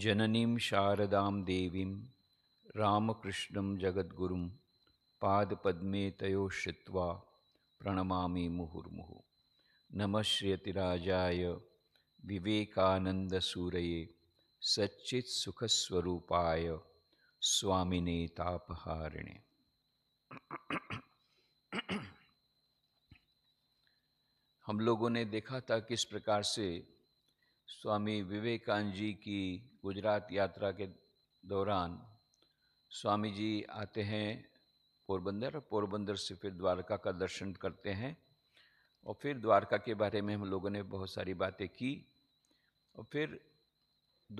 जननी शारदा देवी रामकृष्ण जगद्गु पादपद्मे तयोश्रित्वा प्रणमा मुहुर्मुहु नम श्रियतिराजा विवेकानंदसूर सच्चित्सुखस्वरूपाय स्वामिने तापहारिणे हम लोगों ने देखा था किस प्रकार से स्वामी विवेकानंद जी की गुजरात यात्रा के दौरान स्वामी जी आते हैं पोरबंदर पोरबंदर से फिर द्वारका का दर्शन करते हैं और फिर द्वारका के बारे में हम लोगों ने बहुत सारी बातें की और फिर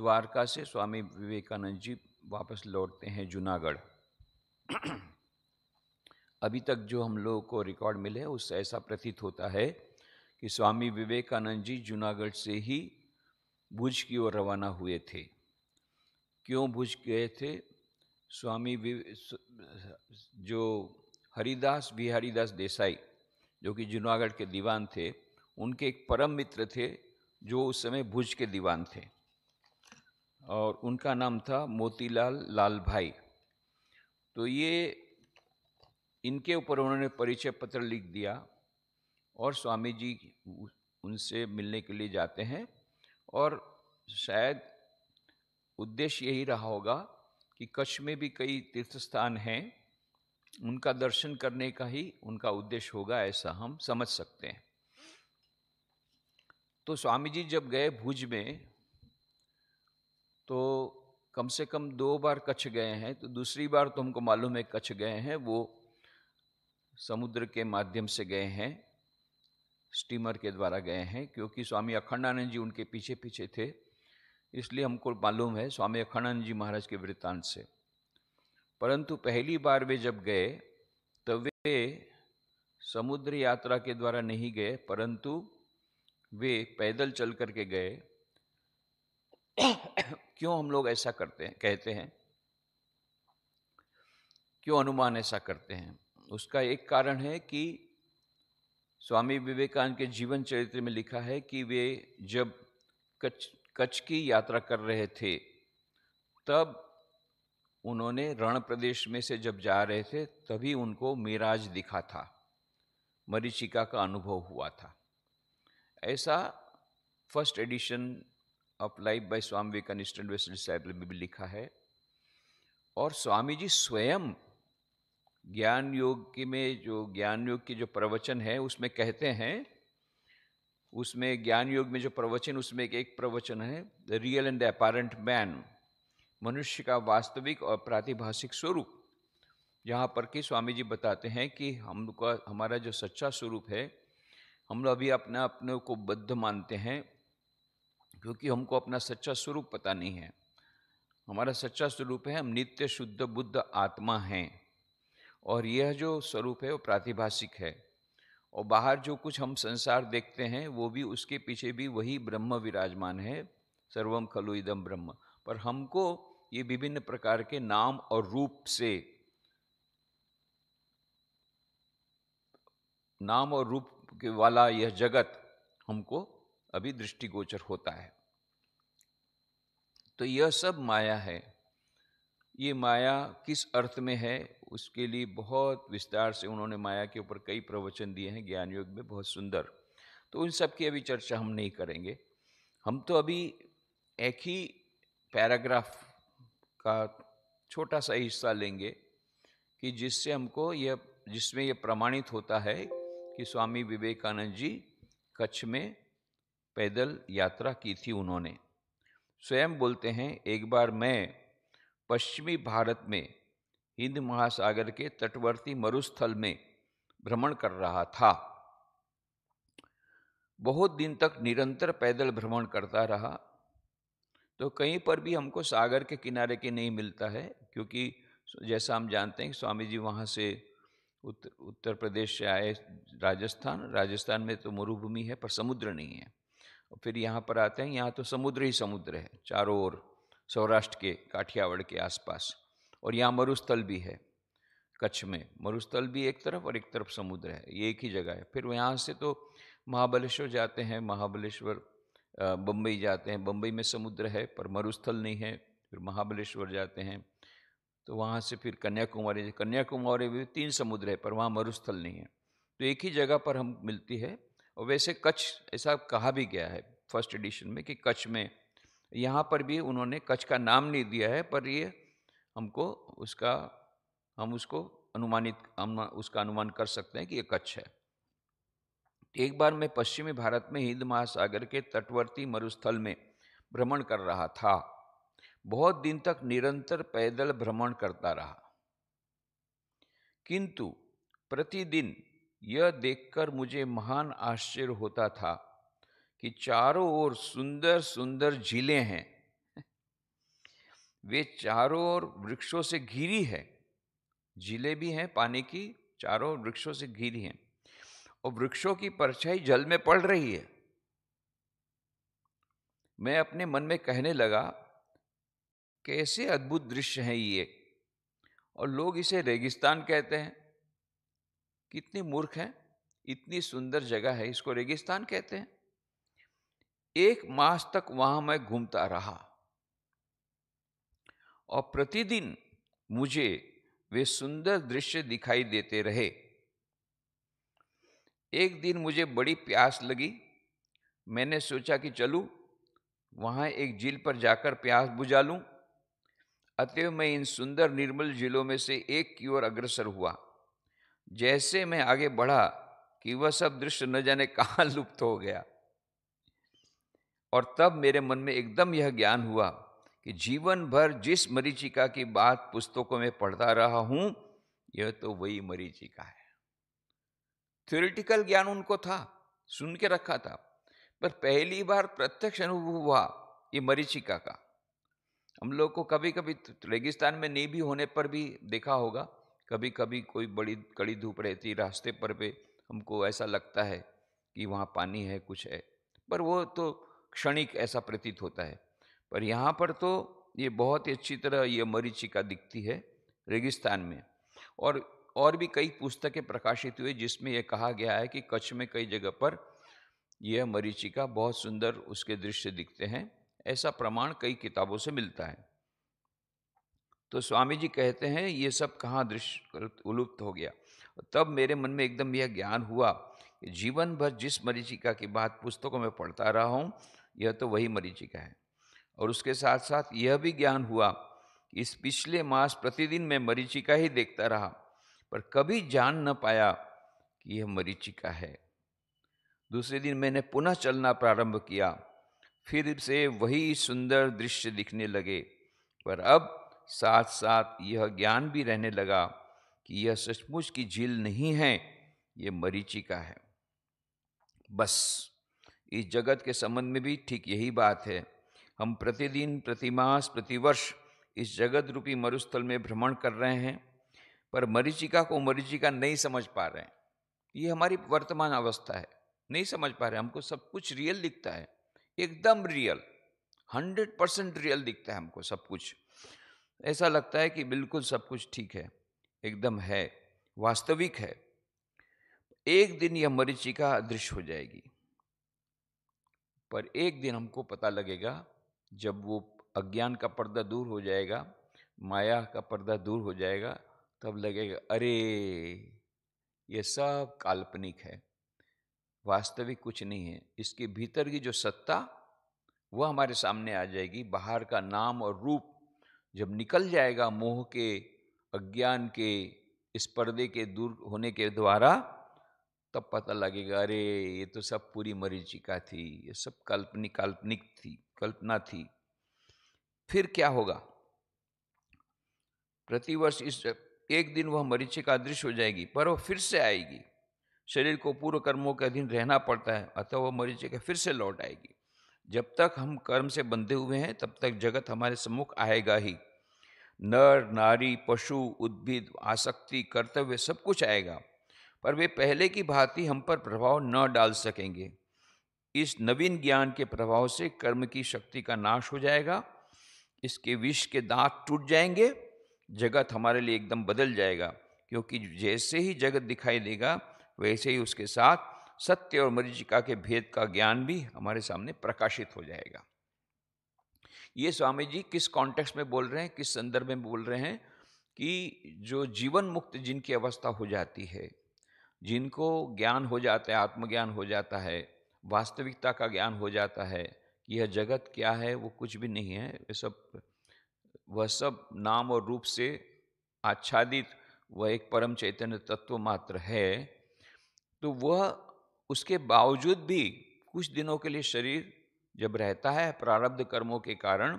द्वारका से स्वामी विवेकानंद जी वापस लौटते हैं जूनागढ़ अभी तक जो हम लोगों को रिकॉर्ड मिले उससे ऐसा प्रतीत होता है कि स्वामी विवेकानंद जी जूनागढ़ से ही भुज की ओर रवाना हुए थे क्यों भुज गए थे स्वामी जो हरिदास बिहारी दास देसाई जो कि जूनागढ़ के दीवान थे उनके एक परम मित्र थे जो उस समय भुज के दीवान थे और उनका नाम था मोतीलाल लाल भाई तो ये इनके ऊपर उन्होंने परिचय पत्र लिख दिया और स्वामी जी उनसे मिलने के लिए जाते हैं और शायद उद्देश्य यही रहा होगा कि कच्छ में भी कई तीर्थ स्थान हैं उनका दर्शन करने का ही उनका उद्देश्य होगा ऐसा हम समझ सकते हैं तो स्वामी जी जब गए भुज में तो कम से कम दो बार कच्छ गए हैं तो दूसरी बार तो हमको मालूम है कच्छ गए हैं वो समुद्र के माध्यम से गए हैं स्टीमर के द्वारा गए हैं क्योंकि स्वामी अखंडानंद जी उनके पीछे पीछे थे इसलिए हमको मालूम है स्वामी अखंडानंद जी महाराज के वृत्तांत से परंतु पहली बार वे जब गए तब तो वे समुद्र यात्रा के द्वारा नहीं गए परंतु वे पैदल चल कर के गए क्यों हम लोग ऐसा करते हैं कहते हैं क्यों अनुमान ऐसा करते हैं उसका एक कारण है कि स्वामी विवेकानंद के जीवन चरित्र में लिखा है कि वे जब कच्छ कच्छ की यात्रा कर रहे थे तब उन्होंने रण प्रदेश में से जब जा रहे थे तभी उनको मिराज दिखा था मरीचिका का अनुभव हुआ था ऐसा first edition of life by Swami Vivekananda stand में भी लिखा है और स्वामी जी स्वयं ज्ञान योग की में जो ज्ञान योग के जो प्रवचन है उसमें कहते हैं उसमें ज्ञान योग में जो प्रवचन उसमें एक, एक प्रवचन है the real and the apparent man मनुष्य का वास्तविक और प्रातिभाषिक स्वरूप यहाँ पर कि स्वामी जी बताते हैं कि हम का हमारा जो सच्चा स्वरूप है हम लोग अभी अपने अपने को बद्ध मानते हैं क्योंकि हमको अपना सच्चा स्वरूप पता नहीं है हमारा सच्चा स्वरूप है हम नित्य शुद्ध बुद्ध आत्मा हैं और यह जो स्वरूप है वो प्रातिभाषिक है और बाहर जो कुछ हम संसार देखते हैं वो भी उसके पीछे भी वही ब्रह्म विराजमान है सर्वम खलु इदम ब्रह्म पर हमको ये विभिन्न प्रकार के नाम और रूप से नाम और रूप के वाला यह जगत हमको अभी दृष्टिगोचर होता है तो यह सब माया है ये माया किस अर्थ में है उसके लिए बहुत विस्तार से उन्होंने माया के ऊपर कई प्रवचन दिए हैं ज्ञान योग में बहुत सुंदर तो उन सब की अभी चर्चा हम नहीं करेंगे हम तो अभी एक ही पैराग्राफ का छोटा सा हिस्सा लेंगे कि जिससे हमको यह जिसमें यह प्रमाणित होता है कि स्वामी विवेकानंद जी कच्छ में पैदल यात्रा की थी उन्होंने स्वयं बोलते हैं एक बार मैं पश्चिमी भारत में हिंद महासागर के तटवर्ती मरुस्थल में भ्रमण कर रहा था बहुत दिन तक निरंतर पैदल भ्रमण करता रहा तो कहीं पर भी हमको सागर के किनारे के नहीं मिलता है क्योंकि जैसा हम जानते हैं स्वामी जी वहाँ से उत्तर उत्तर प्रदेश से आए राजस्थान राजस्थान में तो मरुभूमि है पर समुद्र नहीं है और फिर यहाँ पर आते हैं यहाँ तो समुद्र ही समुद्र है चारों ओर सौराष्ट्र के काठियावाड़ के आसपास और यहाँ मरुस्थल भी है कच्छ में मरुस्थल भी एक तरफ और एक तरफ समुद्र है ये एक ही जगह है फिर यहाँ से तो महाबलेश्वर जाते हैं महाबलेश्वर बम्बई जाते हैं बम्बई में समुद्र है पर मरुस्थल नहीं है फिर महाबलेश्वर जाते हैं तो वहाँ से फिर कन्याकुमारी कन्याकुमारी भी तीन समुद्र है पर वहाँ मरुस्थल नहीं है तो एक ही जगह पर हम मिलती है और वैसे कच्छ ऐसा कहा भी गया है फर्स्ट एडिशन में कि कच्छ में यहाँ पर भी उन्होंने कच्छ का नाम नहीं दिया है पर ये हमको उसका हम उसको अनुमानित हम उसका अनुमान कर सकते हैं कि ये कच्छ है एक बार मैं पश्चिमी भारत में हिंद महासागर के तटवर्ती मरुस्थल में भ्रमण कर रहा था बहुत दिन तक निरंतर पैदल भ्रमण करता रहा किंतु प्रतिदिन यह देखकर मुझे महान आश्चर्य होता था कि चारों ओर सुंदर सुंदर झीलें हैं वे चारों ओर वृक्षों से घिरी है झीले भी हैं पानी की चारों वृक्षों से घिरी हैं और वृक्षों की परछाई जल में पड़ रही है मैं अपने मन में कहने लगा कैसे अद्भुत दृश्य है ये और लोग इसे रेगिस्तान कहते हैं कितनी मूर्ख है इतनी सुंदर जगह है इसको रेगिस्तान कहते हैं एक मास तक वहां मैं घूमता रहा और प्रतिदिन मुझे वे सुंदर दृश्य दिखाई देते रहे एक दिन मुझे बड़ी प्यास लगी मैंने सोचा कि चलूँ वहाँ एक झील पर जाकर प्यास बुझा लूँ अतएव मैं इन सुंदर निर्मल झीलों में से एक की ओर अग्रसर हुआ जैसे मैं आगे बढ़ा कि वह सब दृश्य न जाने कहाँ लुप्त हो गया और तब मेरे मन में एकदम यह ज्ञान हुआ कि जीवन भर जिस मरीचिका की बात पुस्तकों में पढ़ता रहा हूं यह तो वही मरीचिका है थ्योरिटिकल ज्ञान उनको था सुन के रखा था पर पहली बार प्रत्यक्ष अनुभव हुआ ये मरीचिका का हम लोग को कभी कभी रेगिस्तान में नहीं भी होने पर भी देखा होगा कभी कभी कोई बड़ी कड़ी धूप रहती रास्ते पर पे हमको ऐसा लगता है कि वहाँ पानी है कुछ है पर वो तो क्षणिक ऐसा प्रतीत होता है पर यहाँ पर तो ये बहुत ही अच्छी तरह ये मरीचिका दिखती है रेगिस्तान में और और भी कई पुस्तकें प्रकाशित हुई जिसमें यह कहा गया है कि कच्छ में कई जगह पर यह मरीचिका बहुत सुंदर उसके दृश्य दिखते हैं ऐसा प्रमाण कई किताबों से मिलता है तो स्वामी जी कहते हैं ये सब कहाँ दृश्य उलुप्त हो गया तब मेरे मन में एकदम यह ज्ञान हुआ कि जीवन भर जिस मरीचिका की बात पुस्तकों में पढ़ता रहा हूँ यह तो वही मरीचिका है और उसके साथ साथ यह भी ज्ञान हुआ कि इस पिछले मास प्रतिदिन मैं मरीचिका ही देखता रहा पर कभी जान न पाया कि यह मरीचिका है दूसरे दिन मैंने पुनः चलना प्रारंभ किया फिर से वही सुंदर दृश्य दिखने लगे पर अब साथ साथ यह ज्ञान भी रहने लगा कि यह सचमुच की झील नहीं है ये मरीचिका है बस इस जगत के संबंध में भी ठीक यही बात है हम प्रतिदिन प्रतिमास प्रतिवर्ष इस जगत रूपी मरुस्थल में भ्रमण कर रहे हैं पर मरीचिका को मरीचिका नहीं समझ पा रहे हैं ये हमारी वर्तमान अवस्था है नहीं समझ पा रहे हमको सब कुछ रियल दिखता है एकदम रियल हंड्रेड परसेंट रियल दिखता है हमको सब कुछ ऐसा लगता है कि बिल्कुल सब कुछ ठीक है एकदम है वास्तविक है एक दिन यह मरीचिका अदृश्य हो जाएगी पर एक दिन हमको पता लगेगा जब वो अज्ञान का पर्दा दूर हो जाएगा माया का पर्दा दूर हो जाएगा तब लगेगा अरे ये सब काल्पनिक है वास्तविक कुछ नहीं है इसके भीतर की जो सत्ता वह हमारे सामने आ जाएगी बाहर का नाम और रूप जब निकल जाएगा मोह के अज्ञान के इस पर्दे के दूर होने के द्वारा तब पता लगेगा अरे ये तो सब पूरी मरीचिका थी ये सब काल्पनिक काल्पनिक थी कल्पना थी फिर क्या होगा प्रतिवर्ष इस एक दिन वह मरीचे का दृश्य हो जाएगी पर वह फिर से आएगी शरीर को पूर्व कर्मों के अधीन रहना पड़ता है अतः वह मरीचे के फिर से लौट आएगी जब तक हम कर्म से बंधे हुए हैं तब तक जगत हमारे सम्मुख आएगा ही नर नारी पशु उद्भिद आसक्ति कर्तव्य सब कुछ आएगा पर वे पहले की भांति हम पर प्रभाव न डाल सकेंगे इस नवीन ज्ञान के प्रभाव से कर्म की शक्ति का नाश हो जाएगा इसके विष के दांत टूट जाएंगे जगत हमारे लिए एकदम बदल जाएगा क्योंकि जैसे ही जगत दिखाई देगा वैसे ही उसके साथ सत्य और मरीचिका के भेद का ज्ञान भी हमारे सामने प्रकाशित हो जाएगा ये स्वामी जी किस कॉन्टेक्स्ट में बोल रहे हैं किस संदर्भ में बोल रहे हैं कि जो जीवन मुक्त जिनकी अवस्था हो जाती है जिनको ज्ञान हो जाता है आत्मज्ञान हो जाता है वास्तविकता का ज्ञान हो जाता है कि यह जगत क्या है वो कुछ भी नहीं है वह सब वह सब नाम और रूप से आच्छादित वह एक परम चैतन्य तत्व मात्र है तो वह उसके बावजूद भी कुछ दिनों के लिए शरीर जब रहता है प्रारब्ध कर्मों के कारण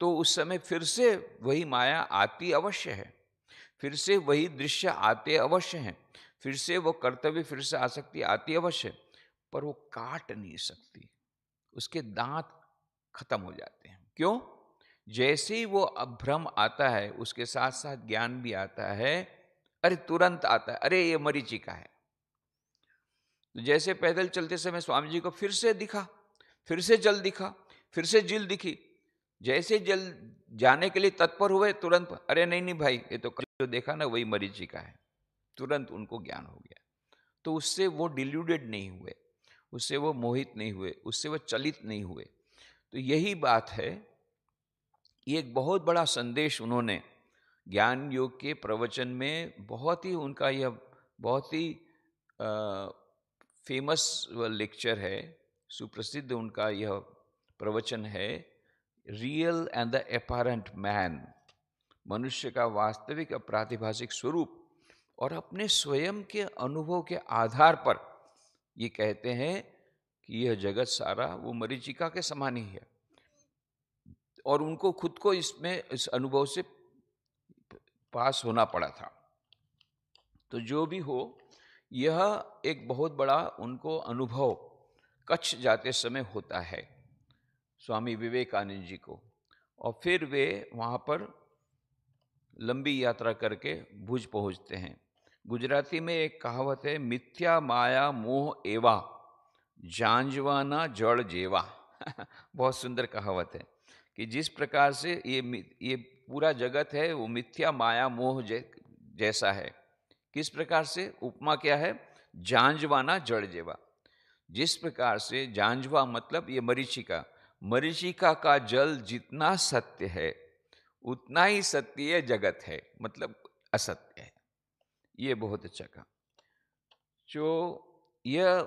तो उस समय फिर से वही माया आती अवश्य है फिर से वही दृश्य आते अवश्य हैं फिर से वो कर्तव्य फिर से आसक्ति आती अवश्य है पर वो काट नहीं सकती उसके दांत खत्म हो जाते हैं क्यों जैसे ही वो अभ्रम आता है उसके साथ साथ ज्ञान भी आता है अरे तुरंत आता है अरे ये मरीचिका है तो जैसे पैदल चलते समय स्वामी जी को फिर से दिखा फिर से जल दिखा फिर से जिल दिखी जैसे जल जाने के लिए तत्पर हुए तुरंत अरे नहीं नहीं भाई ये तो कल जो देखा ना वही मरीचिका है तुरंत उनको ज्ञान हो गया तो उससे वो डिल्यूडेड नहीं हुए उससे वो मोहित नहीं हुए उससे वो चलित नहीं हुए तो यही बात है ये एक बहुत बड़ा संदेश उन्होंने ज्ञान योग के प्रवचन में बहुत ही उनका यह बहुत ही फेमस लेक्चर है सुप्रसिद्ध उनका यह प्रवचन है real and the apparent man मनुष्य का वास्तविक प्रातिभाषिक स्वरूप और अपने स्वयं के अनुभव के आधार पर ये कहते हैं कि यह जगत सारा वो मरीचिका के समान ही है और उनको खुद को इसमें इस अनुभव से पास होना पड़ा था तो जो भी हो यह एक बहुत बड़ा उनको अनुभव कच्छ जाते समय होता है स्वामी विवेकानंद जी को और फिर वे वहाँ पर लंबी यात्रा करके भुज पहुँचते हैं गुजराती में एक कहावत है मिथ्या माया मोह एवा जांजवाना जड़ जेवा बहुत सुंदर कहावत है कि जिस प्रकार से ये ये पूरा जगत है वो मिथ्या माया मोह जै, जैसा है किस प्रकार से उपमा क्या है झांझवाना जड़ जेवा जिस प्रकार से जांजवा मतलब ये मरीचिका मरीचिका का जल जितना सत्य है उतना ही सत्य जगत है मतलब असत्य है ये बहुत अच्छा कहा जो यह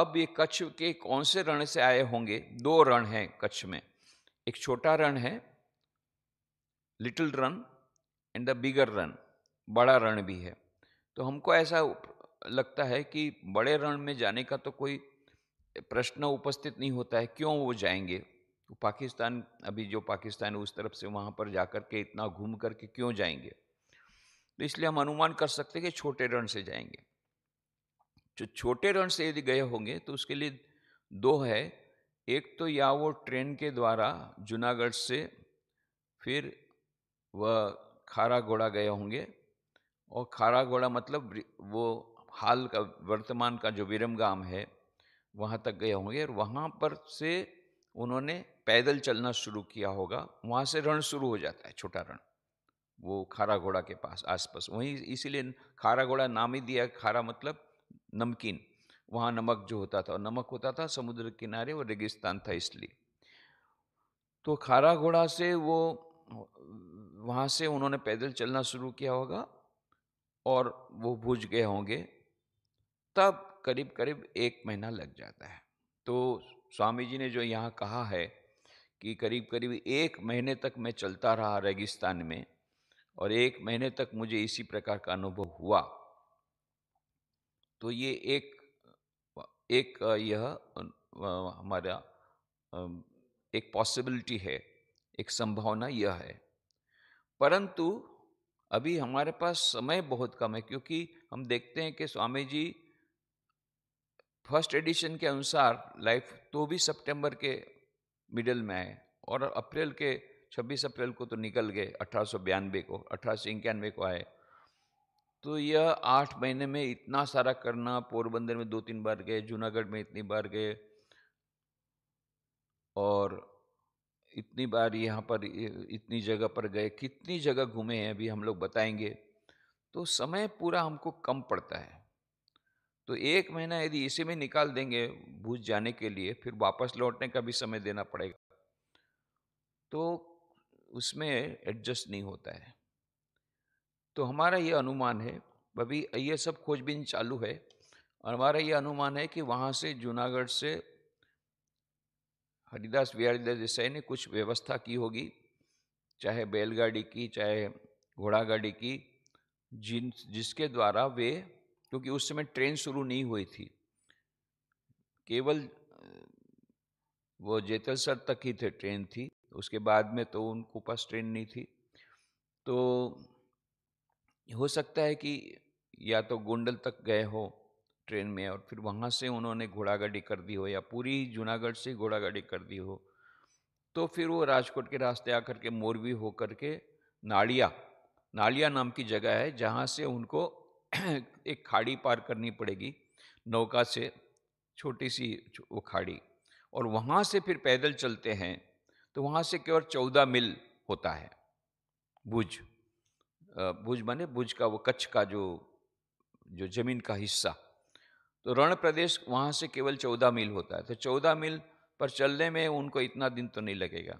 अब ये कच्छ के कौन से रण से आए होंगे दो रण हैं कच्छ में एक छोटा रण है little run and the bigger run बड़ा रण भी है तो हमको ऐसा लगता है कि बड़े रण में जाने का तो कोई प्रश्न उपस्थित नहीं होता है क्यों वो जाएंगे तो पाकिस्तान अभी जो पाकिस्तान उस तरफ से वहाँ पर जाकर के इतना घूम करके क्यों जाएंगे तो इसलिए हम अनुमान कर सकते हैं कि छोटे रण से जाएंगे जो छोटे रण से यदि गए होंगे तो उसके लिए दो है एक तो या वो ट्रेन के द्वारा जूनागढ़ से फिर वह खारा घोड़ा गए होंगे और खारा घोड़ा मतलब वो हाल का वर्तमान का जो विरमगाम है वहाँ तक गए होंगे और वहाँ पर से उन्होंने पैदल चलना शुरू किया होगा वहाँ से रण शुरू हो जाता है छोटा रण वो खारा घोड़ा के पास आसपास वहीं इसीलिए खारा घोड़ा नाम ही दिया खारा मतलब नमकीन वहाँ नमक जो होता था और नमक होता था समुद्र किनारे वो रेगिस्तान था इसलिए तो खारा घोड़ा से वो वहाँ से उन्होंने पैदल चलना शुरू किया होगा और वो भूज गए होंगे तब करीब करीब एक महीना लग जाता है तो स्वामी जी ने जो यहाँ कहा है कि करीब करीब एक महीने तक मैं चलता रहा रेगिस्तान में और एक महीने तक मुझे इसी प्रकार का अनुभव हुआ तो ये एक एक यह हमारा एक पॉसिबिलिटी है एक संभावना यह है परंतु अभी हमारे पास समय बहुत कम है क्योंकि हम देखते हैं कि स्वामी जी फर्स्ट एडिशन के अनुसार लाइफ तो भी सितंबर के मिडिल में आए और अप्रैल के 26 अप्रैल को तो निकल गए अठारह को अठारह को आए तो यह आठ महीने में इतना सारा करना पोरबंदर में दो तीन बार गए जूनागढ़ में इतनी बार गए और इतनी बार यहाँ पर इतनी जगह पर गए कितनी जगह घूमे हैं अभी हम लोग बताएंगे तो समय पूरा हमको कम पड़ता है तो एक महीना यदि इसी में निकाल देंगे भूज जाने के लिए फिर वापस लौटने का भी समय देना पड़ेगा तो उसमें एडजस्ट नहीं होता है तो हमारा ये अनुमान है अभी ये सब खोजबीन चालू है और हमारा ये अनुमान है कि वहाँ से जूनागढ़ से हरिदास बिहारीदास देसाई ने कुछ व्यवस्था की होगी चाहे बैलगाड़ी की चाहे घोड़ा गाड़ी की जिन जिसके द्वारा वे क्योंकि उस समय ट्रेन शुरू नहीं हुई थी केवल वो जेतलसर तक ही थे ट्रेन थी उसके बाद में तो उनको पास ट्रेन नहीं थी तो हो सकता है कि या तो गोंडल तक गए हो ट्रेन में और फिर वहाँ से उन्होंने घोड़ागाड़ी कर दी हो या पूरी जूनागढ़ से घोड़ागाड़ी कर दी हो तो फिर वो राजकोट के रास्ते आकर के मोरवी होकर के नालिया नालिया नाम की जगह है जहाँ से उनको एक खाड़ी पार करनी पड़ेगी नौका से छोटी सी वो खाड़ी और वहाँ से फिर पैदल चलते हैं तो वहाँ से केवल चौदह मील होता है भुज भुज माने भुज का वो कच्छ का जो जो जमीन का हिस्सा तो रण प्रदेश वहाँ से केवल चौदह मील होता है तो चौदह मील पर चलने में उनको इतना दिन तो नहीं लगेगा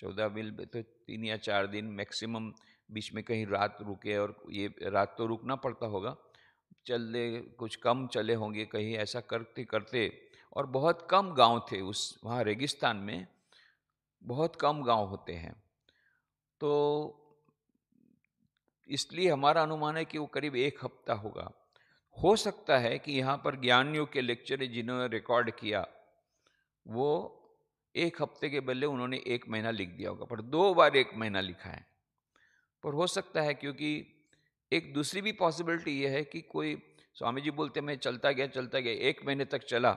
चौदह मील तो तीन या चार दिन मैक्सिमम बीच में कहीं रात रुके और ये रात तो रुकना पड़ता होगा चलने कुछ कम चले होंगे कहीं ऐसा करते करते और बहुत कम गांव थे उस वहाँ रेगिस्तान में बहुत कम गांव होते हैं तो इसलिए हमारा अनुमान है कि वो करीब एक हफ्ता होगा हो सकता है कि यहाँ पर ज्ञानियों के लेक्चर जिन्होंने रिकॉर्ड किया वो एक हफ्ते के बदले उन्होंने एक महीना लिख दिया होगा पर दो बार एक महीना लिखा है पर हो सकता है क्योंकि एक दूसरी भी पॉसिबिलिटी ये है कि कोई स्वामी जी बोलते मैं चलता गया चलता गया एक महीने तक चला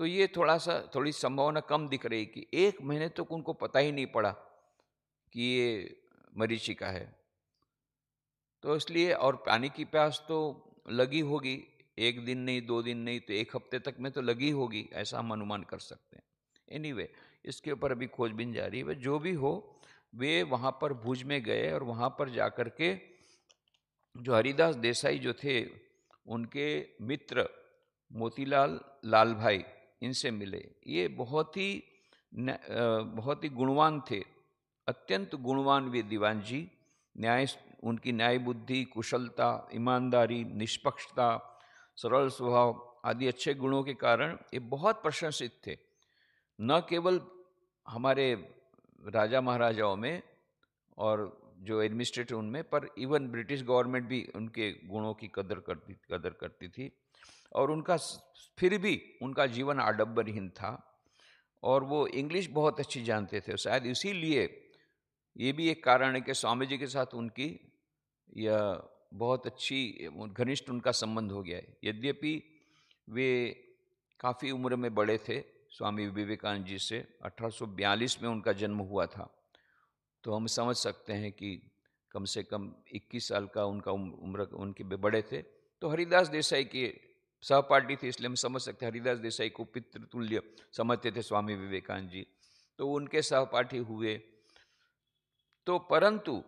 तो ये थोड़ा सा थोड़ी संभावना कम दिख रही कि एक महीने तक तो उनको पता ही नहीं पड़ा कि ये मरीचिका है तो इसलिए और पानी की प्यास तो लगी होगी एक दिन नहीं दो दिन नहीं तो एक हफ्ते तक में तो लगी होगी ऐसा हम अनुमान कर सकते हैं एनीवे anyway, इसके ऊपर अभी खोजबीन जारी है जो भी हो वे वहाँ पर भुज में गए और वहाँ पर जाकर के जो हरिदास देसाई जो थे उनके मित्र मोतीलाल लाल भाई इनसे मिले ये बहुत ही न, बहुत ही गुणवान थे अत्यंत गुणवान वे दीवान जी न्याय उनकी न्याय बुद्धि कुशलता ईमानदारी निष्पक्षता सरल स्वभाव आदि अच्छे गुणों के कारण ये बहुत प्रशंसित थे न केवल हमारे राजा महाराजाओं में और जो एडमिनिस्ट्रेटर उनमें पर इवन ब्रिटिश गवर्नमेंट भी उनके गुणों की कदर करती कदर करती थी और उनका फिर भी उनका जीवन आडम्बरहीन था और वो इंग्लिश बहुत अच्छी जानते थे शायद इसीलिए ये भी एक कारण है कि स्वामी जी के साथ उनकी यह बहुत अच्छी घनिष्ठ उनका संबंध हो गया है यद्यपि वे काफ़ी उम्र में बड़े थे स्वामी विवेकानंद जी से 1842 में उनका जन्म हुआ था तो हम समझ सकते हैं कि कम से कम 21 साल का उनका उम्र उनके बड़े थे तो हरिदास देसाई के सहपाठी थे इसलिए हम समझ सकते हरिदास देसाई को पितृतुल्य समझते थे स्वामी विवेकानंद जी तो उनके सहपाठी हुए तो परंतु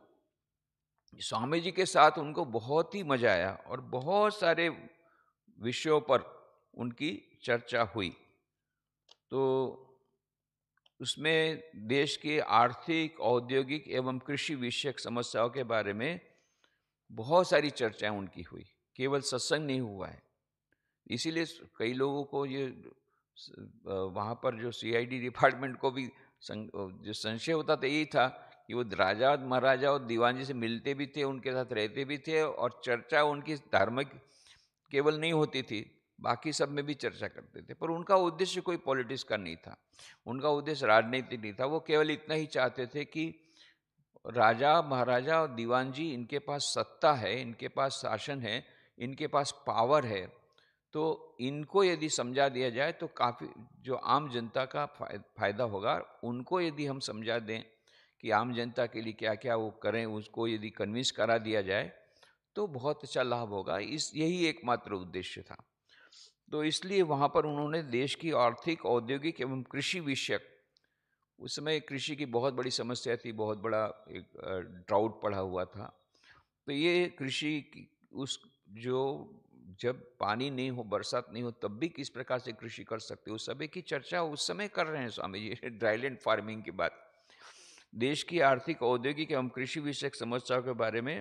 स्वामी जी के साथ उनको बहुत ही मजा आया और बहुत सारे विषयों पर उनकी चर्चा हुई तो उसमें देश के आर्थिक औद्योगिक एवं कृषि विषयक समस्याओं के बारे में बहुत सारी चर्चाएं उनकी हुई केवल सत्संग नहीं हुआ है इसीलिए कई लोगों को ये वहाँ पर जो सीआईडी डिपार्टमेंट को भी सं, जो संशय होता था यही था कि वो राजा और महाराजा और दीवान जी से मिलते भी थे उनके साथ रहते भी थे और चर्चा उनकी धार्मिक केवल नहीं होती थी बाकी सब में भी चर्चा करते थे पर उनका उद्देश्य कोई पॉलिटिक्स का नहीं था उनका उद्देश्य राजनीति नहीं था वो केवल इतना ही चाहते थे कि राजा महाराजा और दीवान जी इनके पास सत्ता है इनके पास शासन है इनके पास पावर है तो इनको यदि समझा दिया जाए तो काफ़ी जो आम जनता का फायदा होगा उनको यदि हम समझा दें कि आम जनता के लिए क्या क्या वो करें उसको यदि कन्विंस करा दिया जाए तो बहुत अच्छा लाभ होगा इस यही एकमात्र उद्देश्य था तो इसलिए वहाँ पर उन्होंने देश की आर्थिक औद्योगिक एवं कृषि विषयक उस समय कृषि की बहुत बड़ी समस्या थी बहुत बड़ा एक ड्राउट पड़ा हुआ था तो ये कृषि उस जो जब पानी नहीं हो बरसात नहीं हो तब भी किस प्रकार से कृषि कर सकते हो सभी की चर्चा उस समय कर रहे हैं स्वामी जी ड्राईलैंड फार्मिंग की बात देश की आर्थिक औद्योगिक एवं कृषि विषय समस्याओं के बारे में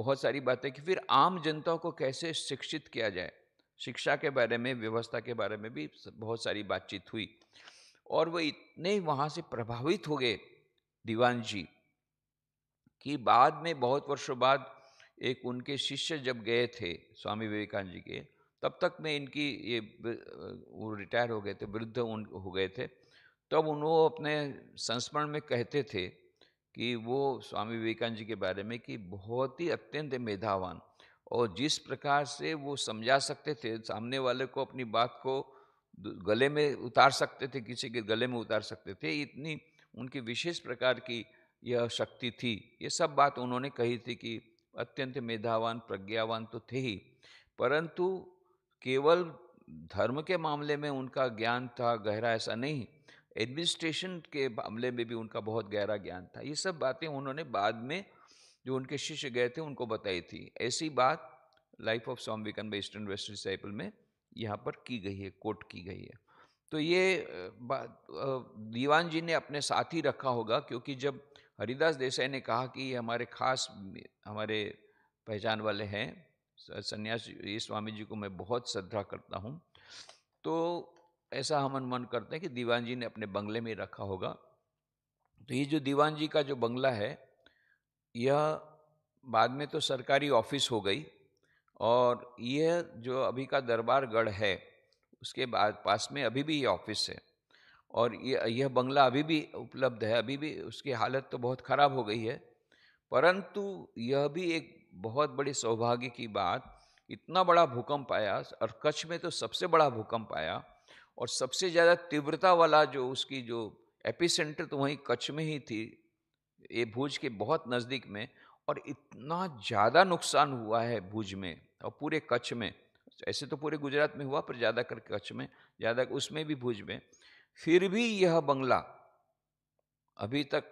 बहुत सारी बातें कि फिर आम जनता को कैसे शिक्षित किया जाए शिक्षा के बारे में व्यवस्था के बारे में भी बहुत सारी बातचीत हुई और वो इतने वहाँ से प्रभावित हो गए दीवान जी कि बाद में बहुत वर्षों बाद एक उनके शिष्य जब गए थे स्वामी विवेकानंद जी के तब तक में इनकी ये वो रिटायर हो गए थे वृद्ध उन हो गए थे तब उन वो अपने संस्मरण में कहते थे कि वो स्वामी विवेकानंद जी के बारे में कि बहुत ही अत्यंत मेधावान और जिस प्रकार से वो समझा सकते थे सामने वाले को अपनी बात को गले में उतार सकते थे किसी के गले में उतार सकते थे इतनी उनकी विशेष प्रकार की यह शक्ति थी ये सब बात उन्होंने कही थी कि अत्यंत मेधावान प्रज्ञावान तो थे ही परंतु केवल धर्म के मामले में उनका ज्ञान था गहरा ऐसा नहीं एडमिनिस्ट्रेशन के मामले में भी उनका बहुत गहरा ज्ञान था ये सब बातें उन्होंने बाद में जो उनके शिष्य गए थे उनको बताई थी ऐसी बात life of Swami Vivekananda eastern west disciple में यहाँ पर की गई है कोट की गई है तो ये बात दीवान जी ने अपने साथ ही रखा होगा क्योंकि जब हरिदास देसाई ने कहा कि ये हमारे खास हमारे पहचान वाले हैं सन्यास ये स्वामी जी को मैं बहुत श्रद्धा करता हूँ तो ऐसा हम अनुमान करते हैं कि दीवान जी ने अपने बंगले में रखा होगा तो ये जो दीवान जी का जो बंगला है यह बाद में तो सरकारी ऑफिस हो गई और यह जो अभी का दरबारगढ़ है उसके बाद पास में अभी भी ये ऑफिस है और यह यह बंगला अभी भी उपलब्ध है अभी भी उसकी हालत तो बहुत ख़राब हो गई है परंतु यह भी एक बहुत बड़ी सौभाग्य की बात इतना बड़ा भूकंप आया और कच्छ में तो सबसे बड़ा भूकंप आया और सबसे ज़्यादा तीव्रता वाला जो उसकी जो एपिसेंटर तो वहीं कच्छ में ही थी ये भुज के बहुत नज़दीक में और इतना ज़्यादा नुकसान हुआ है भुज में और पूरे कच्छ में ऐसे तो पूरे गुजरात में हुआ पर ज़्यादा कर कच्छ में ज़्यादा उसमें भी भुज में फिर भी यह बंगला अभी तक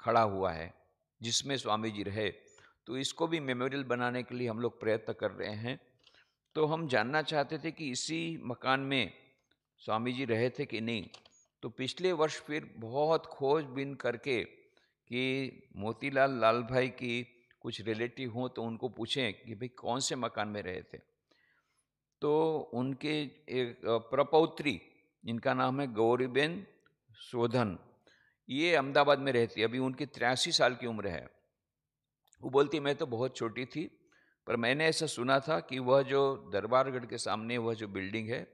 खड़ा हुआ है जिसमें स्वामी जी रहे तो इसको भी मेमोरियल बनाने के लिए हम लोग प्रयत्न कर रहे हैं तो हम जानना चाहते थे कि इसी मकान में स्वामी जी रहे थे कि नहीं तो पिछले वर्ष फिर बहुत खोजबीन करके कि मोतीलाल लाल भाई की कुछ रिलेटिव हों तो उनको पूछें कि भाई कौन से मकान में रहे थे तो उनके एक प्रपौत्री इनका नाम है गौरीबेन शोधन ये अहमदाबाद में रहती है अभी उनकी तिरासी साल की उम्र है वो बोलती मैं तो बहुत छोटी थी पर मैंने ऐसा सुना था कि वह जो दरबारगढ़ के सामने वह जो बिल्डिंग है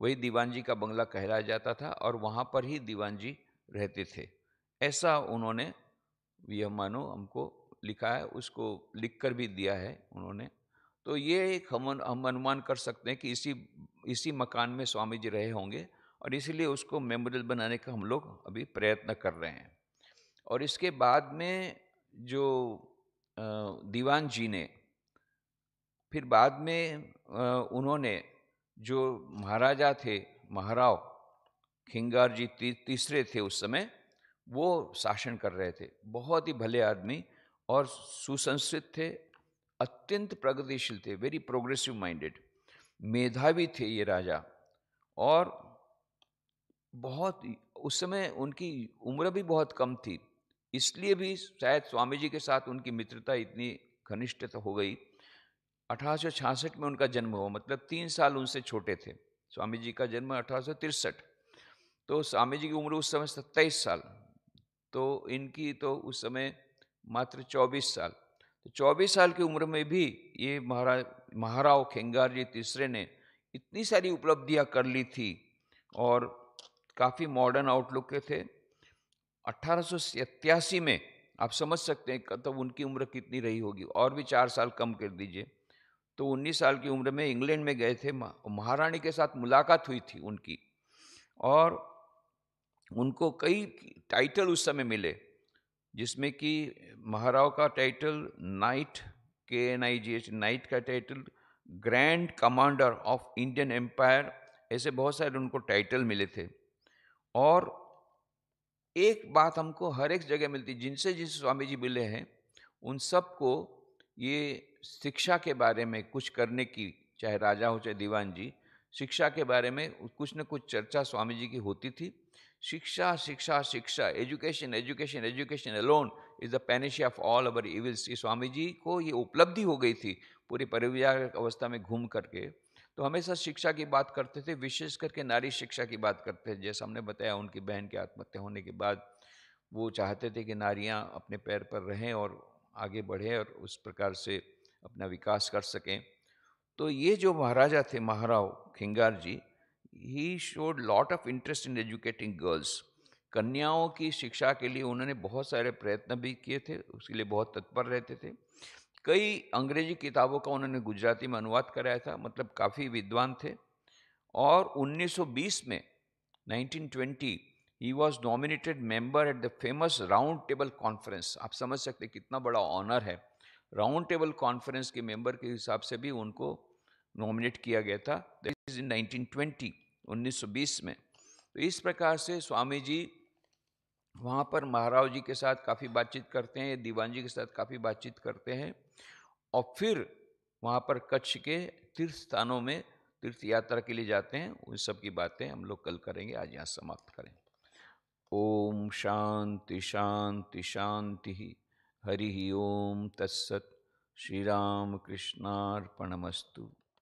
वही दीवान जी का बंगला कहलाया जाता था और वहाँ पर ही दीवान जी रहते थे ऐसा उन्होंने यह मानो हमको लिखा है उसको लिख कर भी दिया है उन्होंने तो ये एक हम हम अनुमान कर सकते हैं कि इसी इसी मकान में स्वामी जी रहे होंगे और इसीलिए उसको मेमोरियल बनाने का हम लोग अभी प्रयत्न कर रहे हैं और इसके बाद में जो दीवान जी ने फिर बाद में उन्होंने जो महाराजा थे महाराव खिंगार जी ती, तीसरे थे उस समय वो शासन कर रहे थे बहुत ही भले आदमी और सुसंस्कृत थे अत्यंत प्रगतिशील थे वेरी प्रोग्रेसिव माइंडेड मेधावी थे ये राजा और बहुत उस समय उनकी उम्र भी बहुत कम थी इसलिए भी शायद स्वामी जी के साथ उनकी मित्रता इतनी घनिष्ठ तो हो गई अठारह में उनका जन्म हुआ मतलब तीन साल उनसे छोटे थे स्वामी जी का जन्म अठारह तो स्वामी जी की उम्र उस समय सत्ताईस साल तो इनकी तो उस समय मात्र चौबीस साल तो चौबीस साल की उम्र में भी ये महाराज महाराव खेंगार जी तीसरे ने इतनी सारी उपलब्धियां कर ली थी और काफ़ी मॉडर्न आउटलुक के थे अट्ठारह में आप समझ सकते हैं तब तो उनकी उम्र कितनी रही होगी और भी चार साल कम कर दीजिए तो 19 साल की उम्र में इंग्लैंड में गए थे महारानी के साथ मुलाकात हुई थी उनकी और उनको कई टाइटल उस समय मिले जिसमें कि महाराव का title knight K N I G H knight का title grand commander of Indian empire ऐसे बहुत सारे उनको टाइटल मिले थे और एक बात हमको हर एक जगह मिलती जिनसे जिस स्वामी जी मिले हैं उन सबको ये शिक्षा के बारे में कुछ करने की चाहे राजा हो चाहे दीवान जी शिक्षा के बारे में कुछ न कुछ चर्चा स्वामी जी की होती थी शिक्षा शिक्षा शिक्षा education education education alone is the panacea of all our evils Swami ji को ये उपलब्धि हो गई थी पूरी परिवार अवस्था में घूम करके तो हमेशा शिक्षा की बात करते थे विशेष करके नारी शिक्षा की बात करते थे जैसा हमने बताया उनकी बहन के आत्महत्या होने के बाद वो चाहते थे कि नारियाँ अपने पैर पर रहें और आगे बढ़ें और उस प्रकार से अपना विकास कर सकें तो ये जो महाराजा थे महाराव खिंगार जी ही showed lot of interest in educating girls कन्याओं की शिक्षा के लिए उन्होंने बहुत सारे प्रयत्न भी किए थे उसके लिए बहुत तत्पर रहते थे कई अंग्रेजी किताबों का उन्होंने गुजराती में अनुवाद कराया था मतलब काफ़ी विद्वान थे और 1920 में 1920 ही was nominated member at the famous round table conference आप समझ सकते कितना बड़ा ऑनर है राउंड टेबल कॉन्फ्रेंस के मेंबर के हिसाब से भी उनको नॉमिनेट किया गया था दैट इज इन 1920 1920 में तो इस प्रकार से स्वामी जी वहाँ पर महाराव जी के साथ काफ़ी बातचीत करते हैं दीवान जी के साथ काफ़ी बातचीत करते हैं और फिर वहाँ पर कच्छ के तीर्थ स्थानों में तीर्थ यात्रा के लिए जाते हैं उन सब की बातें हम लोग कल करेंगे आज यहाँ समाप्त करें ओम शांति शांति शांति हरि ओम तत्सत श्री राम कृष्णार्पणमस्तु